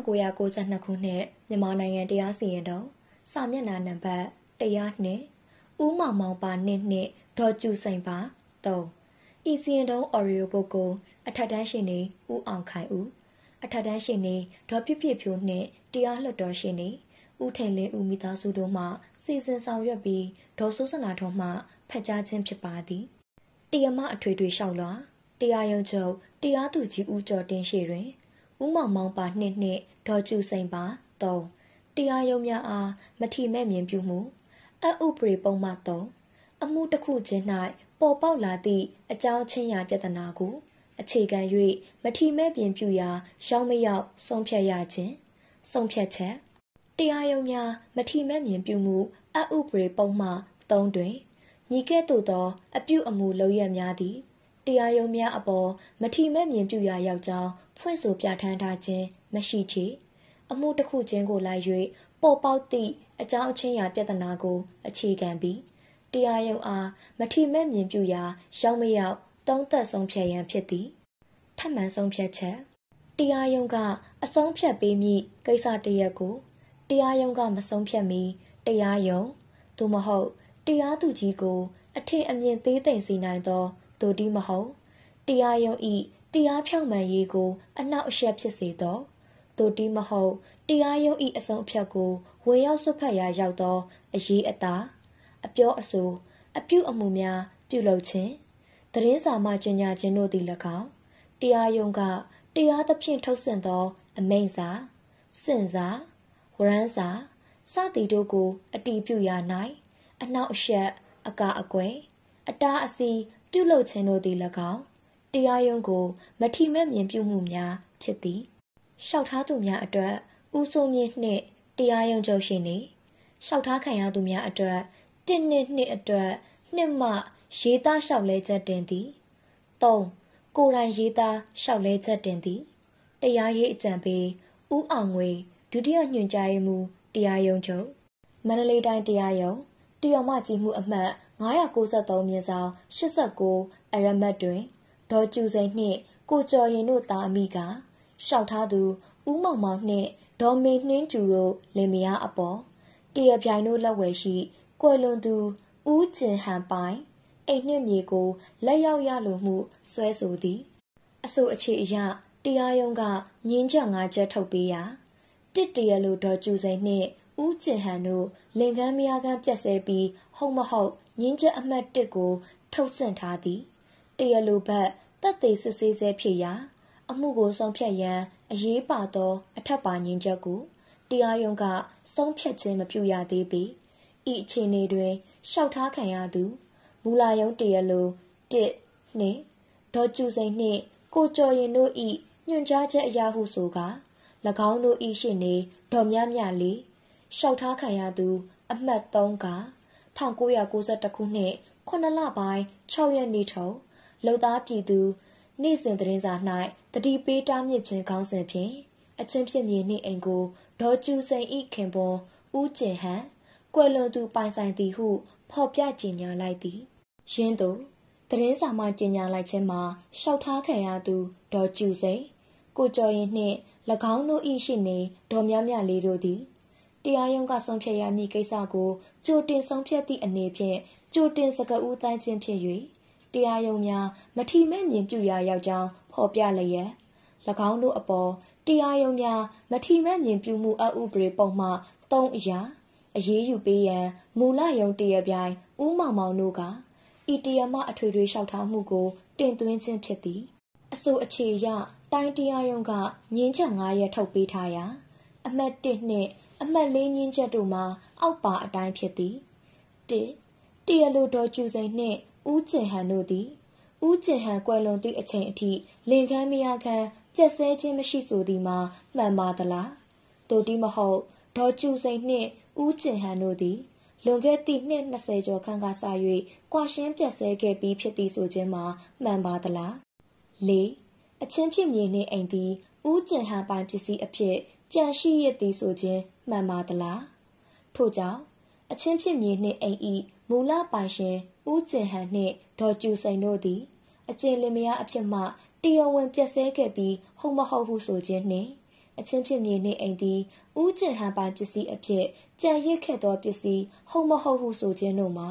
1992ခုနှစ်မြန်မာနိုင်ငံတရားစီရင်တော်စာမျက်နှာနံပါတ်100နှစ်ဦးမောင်မောင်ပါနှစ်နှစ်ဒေါ်ကျူစိန်ပါ3ဤစီရင်တော် audio book ကိုအထက်တန်းရှင်နေဦးအောင်ခိုင်ဦးအထက်တန်းရှင်နေဒေါ်ပြပြဖြိုးနှင့်တရားလွှတ်တော်ရှင်နေဦးထိန်လင်းဦးမိသားစုတို့မှစီစဉ်ဆောင်ရွက်ပြီးဒေါ်စိုးစနာထုံးမှ ဖက်ကြားခြင်းဖြစ်ပါသည်တရားမအထွေထွေလျှောက်လွှာတရားရုံးချုပ်တရားသူကြီးဦးကျော်တင်ရှိတွင်ဦးမောင်မောင်ပါနှစ်နှစ်ဒေါ်ကျူစိန်ပါ3တရားရုံးများအားမထီမဲ့မြင်ပြုမှုအဥပရေပုံမှ3အမှုတစ်ခုချင်း၌ပေါ်ပေါက်လာသည့်အကြောင်းချင်းရာပြဿနာကိုအခြေခံ၍မထီမဲ့ပြင်ပြူရာရောက်မရောက်ဆုံးဖြတ်ရခြင်းဆုံးဖြတ်ချက်တရားရုံးများမထီမဲ့မြင်ပြုမှုအဥပရေပုံမှ3တွင်ညီကဲ့သို့သောအပြုအမူလုပ်ရများသည့်တရားရုံးများအပေါ်မထီမဲ့မြင်ပြုရာရောက်ကြောင်းဖွင့်ဆိုပြဋ္ဌာန်းထားခြင်းမရှိချေအမှုတစ်ခုချင်းကိုလိုက်၍ပေါ်ပေါက်သည့်အကြောင်းအချင်းရာ ပြဿနာကို အခြေခံပြီးတရားရုံးအားမထီမဲ့မြင်ပြုရာရောက်မရောက်တုံးသက်ဆုံးဖြတ်ရန်ဖြစ်သည်ထပ်မံဆုံးဖြတ်ချက်တရားရုံးကအဆုံးဖြတ်ပေးမည့်ကိစ္စတရက်ကိုတရားရုံးကမဆုံးဖြတ်မီတရားရုံးသို့မဟုတ်တရားသူကြီးကို အထင်အမြင်သေးသိမ့်စေနိုင်သောဒိုတိမဟုတ်တရားယုံဤတရားဖြောင့်မှန်ရေးကို အနောက်အရှက်ဖြစ်စေသောဒိုတိမဟုတ်တရားယုံဤအဆုံးအဖြတ်ကို ဝေရောက်ဆွတ်ဖက်ရာရောက်သော အရေးအသားအပြောအဆိုအပြုအမူများပြုလုပ်ခြင်းသတင်းစာမှကြေညာခြင်းတို့သည်၎င်းတရားယုံကတရားသဖြင့်ထုတ်ဆင့်သော အမိန့်စာစင်စာဝရမ်းစာစသည်တို့ကို အတီးပြုရာ၌အနောက်အရှက်အကာအကွယ်အတားအစီပြုလုပ်ခြင်းတို့သည်၎င်းတရားရုံးကို မထီမဲ့မြင်ပြုမှုများဖြစ်သည်လျှောက်ထားသူများအတွက်ဦးစိုးမြင့်နှင့်တရားရုံးချုပ်ရှိနေလျှောက်ထားခံရသူများအတွက်1နှစ်နှစ်အတွက်နှစ်မှရေးသားလျှောက်လဲချက်တင်သည်3ကိုယ်တိုင်ရေးသားလျှောက်လဲချက်တင်သည် တရားရေးအကြံပေးဦးအောင်ငွေဒုတိယညွှန်ကြားရေးမှူးတရားရုံးချုပ်မန္တလေးတိုင်းတရားရုံးတရားမကြီးမှုအမှတ်993မြင်းဆောင်89အရမတ်တွင်ဒေါ်ကျူစိန်နှင့်ကိုကျော်ရင်တို့သားအမိကရှောက်ထားသူဦးမောင်မောင်နှင့်ဒေါ်မေနှင်းကျူတို့လင်မယားအပေါ်တရပြိုင်တို့လက်ဝယ်ရှိကွယ်လွန်သူဦးကျင်ဟန်ပိုင်အိမ်နှင့်မြေကိုလက်ရောက်ရလိုမှုဆွဲဆိုသည်အဆိုအခြေအရတရားရုံးကငင်းချက်ငါချက်ထုတ်ပေးရာတစ်တရလိုဒေါ်ကျူစိန်နှင့်ဦးကျင်ဟန်တို့လင်ကန်းမယားကန်းပြက်ဆဲပြီးဟုတ်မဟုတ်ငင်းချက်အမှတ်၁ကိုထုတ်ဆင့်ထားသည်တရားလိုဘက်တပ်သေးစစ်ဆေးဆဲဖြစ်ရာ အမှုကိုဆုံးဖြတ်ရန်အရေးပါသောအထက်ပါငင်းချက်ကိုတရားရုံးကဆုံးဖြတ်ခြင်းမပြုရသေးပေဤအခြေအနေတွင်လျှောက်ထားခံရသူမူလာယုံတရားလို၁နှင့်ဒေါ်ကျူစိန်နှင့်ကိုကျော်ရင်တို့ဤညွှန်ကြားချက်အရာဟုဆိုက၎င်းတို့ဤရှိနေဒေါ်မြမြလေးလျှောက်ထားခံရသူ အမှတ်3က1992ခုနှစ်9လပိုင်း6ရက်နေ့ထုတ်လုံသားပြည်သူနေ့စဉ်သတင်းစာ၌တတိပေးတားမြစ်ခြင်းခေါင်းစဉ်ဖြင့်အချင်းဖြစ်မြေနှင့်အိမ်ကိုဒေါ်ကျူစိန်ဤခင်ပွန်ဦးကျင်ဟန် ကွယ်လွန်သူ ပိုင်ဆိုင်သည်ဟု ဖော်ပြကြေညာလိုက်သည်ရင်းသူသတင်းစာမှကြေညာလိုက်ခြင်းမှာရှောက်ထားခံရသူဒေါ်ကျူစိန်ကိုကျော်ရင်နှင့်၎င်းတို့၏ရှိနေဒေါ်မြမြလေးတို့သည်တရားရုံးကဆုံးဖြတ်ရမည့်ကိစ္စကိုကြိုတင်ဆုံးဖြတ်သည့်အနေဖြင့်ကြိုတင်စကားဦးတိုင်းခြင်းဖြစ်၍တရားရုံးများမထီမဲ့မြင်ပြုရာရောက်ကြောင်းဖော်ပြလျက်၎င်းတို့အပေါ်တရားရုံးများမထီမဲ့မြင်ပြုမှုအဥပဒေပုံမှ3အရာအရေးယူပေးရန်မူလရုံးတရပြိုင်ဦးမောင်မောင်တို့ကဤတရမအထွေထွေလျှောက်ထားမှုကို တင်သွင်းခြင်းဖြစ်သည်အဆိုအခြေအရတိုင်းတရားရုံးကငင်းချက်9ရက်ထုတ်ပေးထားရာ အမှတ်1နှင့်အမှတ်၄ညင်းချက်တို့မှာအောက်ပါအတိုင်းဖြစ်သည်၁တရလိုတော်ကျူစိန်နှင့်ဦးကျင်ဟန်တို့သည်ဦးကျင်ဟန်ကွယ်လွန်သည့်အချိန်အထိလင်ကမ်းမရခံပြက်ဆဲခြင်းမရှိဆိုသည်မှာမှန်ပါသလားတို့တိမဟုတ်ဒေါ်ကျူစိန်နှင့်ဦးကျင်ဟန်တို့သည်လွန်ခဲ့သည့်နှစ်20ကျော်ခန့်ကစ၍ကွာရှင်းပြက်ဆဲခဲ့ပြီးဖြစ်သည်ဆိုခြင်းမှာမှန်ပါသလား၄အချင်းဖြစ်မြေနှင့်အိမ်သည်ဦးကျင်ဟန်ပိုင်ပစ္စည်းအဖြစ်ကြံရှိရသည်ဆိုခြင်းမှန်ပါသလားထို့ကြောင့်အချင်းဖြစ်မြေနှင့်အိမ်ဤမူလပိုင်ရှင်ဦးကျင်ဟန်နှင့်ဒေါ်ကျူစိန်တို့သည်အကျင်လင်မယားအဖြစ်မှတရားဝင်ပြက်ဆဲခဲ့ပြီးဟုတ်မဟုတ်ဟုဆိုခြင်းနှင့်အချင်းဖြစ်မြေနှင့်အိမ်သည်ဦးကျင်ဟန်ပိုင်ပစ္စည်းအဖြစ်ကြံရစ်ခဲ့သောပစ္စည်းဟုတ်မဟုတ်ဟုဆိုခြင်းတို့မှာ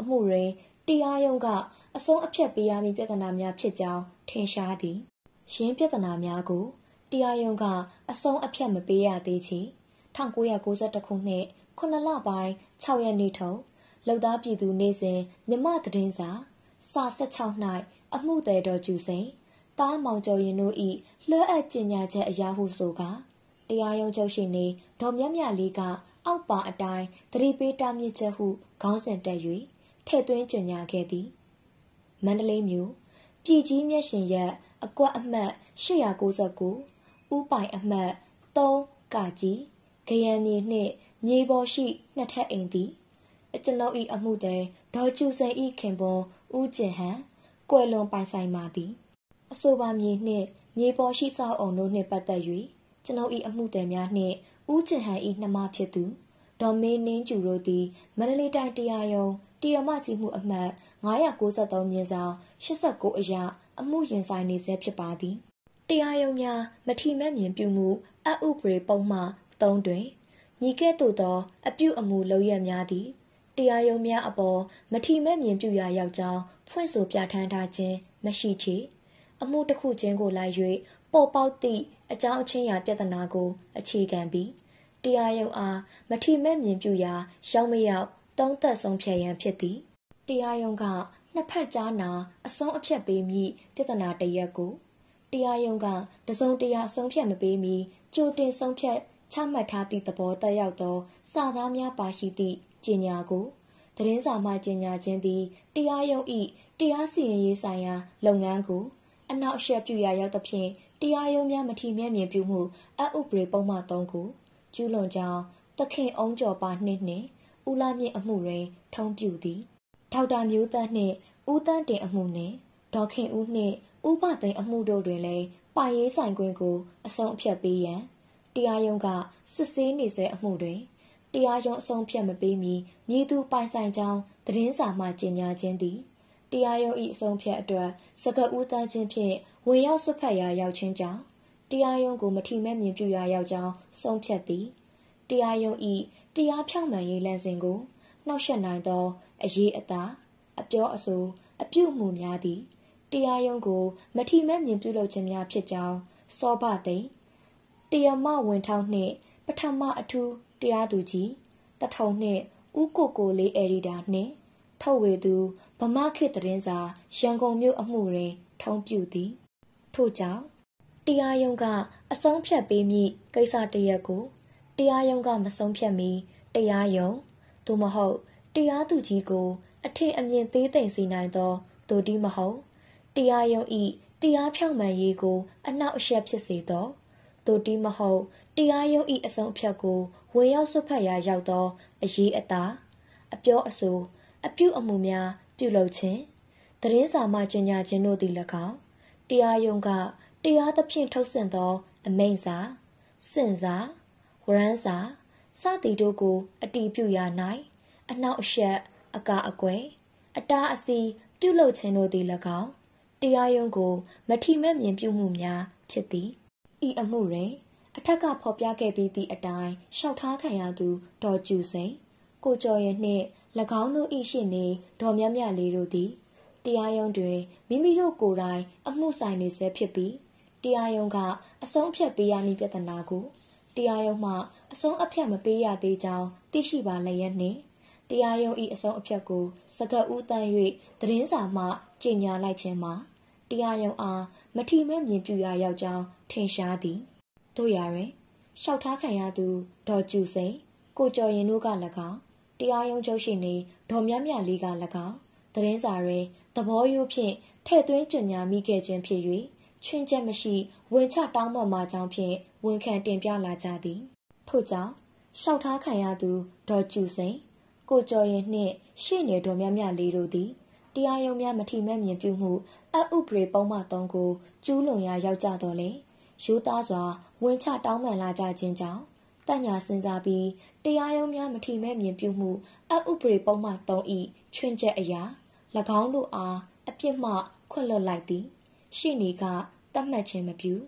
အမှုတွင်တရားရုံးကအဆုံးအဖြတ်ပေးရမည့်ပြဿနာများဖြစ်ကြောင်းထင်ရှားသည်ရင်းပြဿနာများကိုတရားရုံးကအဆုံးအဖြတ်မပေးရသေးချေ။1992ခုနှစ်9လပိုင်း6ရက်နေ့ထုတ်လောက်သားပြည်သူနေ့စဉ်မြမသတင်းစာစာ16၌အမှုသည်တော်ကျူစိန်တားမောင်ကျော်ရင်တို့၏လွှဲအပ်ကြညာချက်အရာဟုဆိုကတရားရုံးချုပ်ရှိနေဒေါ်မြတ်မြလေးကအောက်ပါအတိုင်းသတိပေးတားမြစ်ချက်ဟုခေါင်းစဉ်တက်၍ထဲ့သွင်းကြညာခဲ့သည်မန္တလေးမြို့ပြည်ကြီးမျက်ရှင်ရက်အကွက်အမှတ်899ဥပိုင်အမှတ်3ကကြီးဂယံနီနှင့်မြေပေါ်ရှိနှစ်ထပ်အိမ်သည် အကျွန်ုပ်၏အမှုသည်ဒေါ်ကျူစင်၏ခင်ပွန်းဦးကျင်ဟန်ကွယ်လွန်ပိုင်ဆိုင်ပါသည်အဆိုပါမြေနှင့်မြေပေါ်ရှိစောက်အောင်တို့နှင့်ပတ်သက်၍ကျွန်ုပ်၏အမှုသည်များနှင့်ဦးကျင်ဟန်၏နှမဖြစ်သူဒေါ်မင်းနှင်းကျူတို့သည်မန္တလေးတိုင်းတရားရုံးတရားမကြီးမှုအမှတ်993မြင်းဆောင်89အရာအမှုရင်ဆိုင်နေဆဲဖြစ်ပါသည်တရားရုံးများမထီမဲ့မြင်ပြုမှုအဥပရေပုံမှ၃တွင်ညီကဲ့သို့သောအပြုအမူလုပ်ရများသည်တရားရုံးများအပေါ်မထီမဲ့မြင်ပြုရာရောက်ကြောင်းဖွင့်ဆိုပြဋ္ဌာန်းထားခြင်းမရှိချေအမှုတစ်ခုချင်းကိုလိုက်၍ပေါ်ပေါက်သည့်အကြောင်းအချင်းရာ ပြဿနာကို အခြေခံပြီးတရားရုံးအားမထီမဲ့မြင်ပြုရာရောက်မရောက်တုံးသက်ဆုံးဖြတ်ရန်ဖြစ်သည်တရားရုံးကနှစ်ဖက်ကြားနာအဆုံးအဖြတ်ပေးမည့်ပြဿနာတရက်ကိုတရားရုံးကတစုံတရာဆုံးဖြတ်မပေးမီကြိုတင်ဆုံးဖြတ်ချမှတ်ထားသည့်သဘောတက်ရောက်သောစာသားများပါရှိသည့်ကြေညာကိုသတင်းစာမှကြေညာခြင်းသည်တရားရုံး၏တရားစီရင်ရေးဆိုင်ရာလုပ်ငန်းကိုအနောက်အရှက်ပြုရာရောက်သဖြင့်တရားရုံးများမထီမဲ့မြင်ပြုမှုအဥပဒေပုံမှန်၃ခုကျူးလွန်ကြောင်းတခင်အောင်ကျော်ပါနှင့်နှင့်ဦးလာမြင့်အမှုတွင်ထုံးပြုသည်ထောက်တာမျိုးသားနှင့်ဦးတန်းတင်အမှုနှင့်ဒေါခင်ဦးနှင့်ဦးပသိန်းအမှုတို့တွင်လည်းပါရေးဆိုင်ခွင့်ကိုအဆုံးအဖြတ်ပေးရန်တရားရုံးကစစ်ဆေးနေဆဲအမှုတွင်တရားရုံးအဆုံးဖြတ်မပေးမီမြည်သူပိုင်ဆိုင်ကြောင်းသတင်းစာမှကြေညာခြင်းသည်တရားရုံး၏အဆုံးဖြတ်အတွက်စကဦးသားချင်းဖြင့်ဝင်ရောက်ဆွတ်ဖက်ရာရောက်ခြင်းကြောင့်တရားရုံးကိုမထီမဲ့မြင်ပြုရာရောက်ကြောင်းဆုံးဖြတ်သည်တရားရုံး၏တရားဖြောင့်မှန်ရေးလမ်းစဉ်ကိုနှောက်ယှက်နိုင်သော အရေးအသားအပြောအဆိုအပြုအမူများသည်တရားရုံးကိုမထီမဲ့မြင်ပြုလုပ်ခြင်းများဖြစ်ကြောင်းစောဘသိန်းတရမဝင်ထောင်းနှင့် ပထမအထူးတရားသူကြီးတထုံနှင့်ဦးကိုကိုလေးအယ်ဒီတာနှင့်ထုတ်ဝေသူဗမခေတရင်စာရန်ကုန်မြို့အမှုတွင်ထုံးပြူသည်ထို့ကြောင့်တရားရုံးကအဆုံးဖြတ်ပေးမည့်ကိစ္စတရက်ကိုတရားရုံးကမဆုံးဖြတ်မီတရားရုံးသို့မဟုတ်တရားသူကြီးကို အထင်အမြင်သေးသိမ့်စေနိုင်သောဒိုတိမဟုတ်တရားရုံးဤတရားဖြောင့်မှန်ရေးကို အနောက်အရှက်ဖြစ်စေသောသို့တီးမဟုတ်တရားရုံးဤအဆုံးအဖြတ်ကိုဝင်ရောက်ဆွတ်ဖက်ရာရောက်သော အရေးအသားအပြောအဆိုအပြုအမူများပြုလုပ်ခြင်းသတင်းစာမှကြေညာခြင်းတို့သည်၎င်းတရားရုံးကတရားသဖြင့်ထုတ်ဆင့်သော အမိန့်စာစင်စာဝရမ်းစာစသည်တို့ကို အတီးပြုရာ၌အနောက်အရှက်အကအကွယ်အတားအစီပြုလုပ်ခြင်းတို့သည်၎င်းတရားရုံးကိုမထီမဲ့မြင်ပြုမှုများဖြစ်သည်ဤအမှုတွင်အထက်ကဖော်ပြခဲ့ပြီးသည့်အတိုင်းရှောက်ထားခံရသူဒေါ်ကျူစိန်ကိုကျော်ရနှင့်၎င်းတို့၏ရှိနေဒေါ်မြမြလေးတို့သည်တရားရုံးတွင်မိမိတို့ကိုယ်တိုင်အမှုဆိုင်နေဆဲဖြစ်ပြီးတရားရုံးကအဆုံးအဖြတ်ပေးရမည့်ပြဿနာကိုတရားရုံးမှအဆုံးအဖြတ်မပေးရသေးကြောင်းသိရှိပါလျက်နှင့်တရားရုံး၏အဆုံးအဖြတ်ကို စကတ်ဦးတန်း၍သတင်းစာမှကြေညာလိုက်ခြင်းမှာတရားရုံးအားမထီမဲ့မြင်ပြူရရောက်ကြောင်းထင်ရှားသည်တို့ရရင်လျှောက်ထားခံရသူဒေါ်ကျူစိန်ကိုကျော်ရင်တို့က၎င်းတရားရုံးချုပ်ရှိနေဒေါ်မြမြလေးက၎င်းသတင်းစာတွင်သဘောရိုးဖြင့်ထဲ့သွင်းကြင်ညာမိခဲ့ခြင်းဖြစ်၍ချွင်းချက်မရှိဝင်ချတောင်းပန်မှာကြောင်းဖြင့်ဝန်ခံတင်ပြလာကြသည်ထို့ကြောင့်လျှောက်ထားခံရသူဒေါ်ကျူစိန်ကိုကျော်ရင်နှင့်ရှေ့နေဒေါ်မြမြလေးတို့သည်တရားရုံးများမထီမဲ့မြင်ပြုမှုအဥပရေပုံမှ3ကိုကျူးလွန်ရာရောက်ကြတော့လေရိုးသားစွာဝင်ချတောင်းပန်လာကြခြင်းကြောင့်တညာစဉ်စားပြီးတရားရုံးများမထီမဲ့မြင်ပြုမှုအဥပရေပုံမှ3ဤချွင်းချက်အရာ၎င်းတို့အားအပြစ်မှ ခွင့်လွှတ်လိုက်သည် ရှိနေကတတ်မှတ်ခြင်းမပြု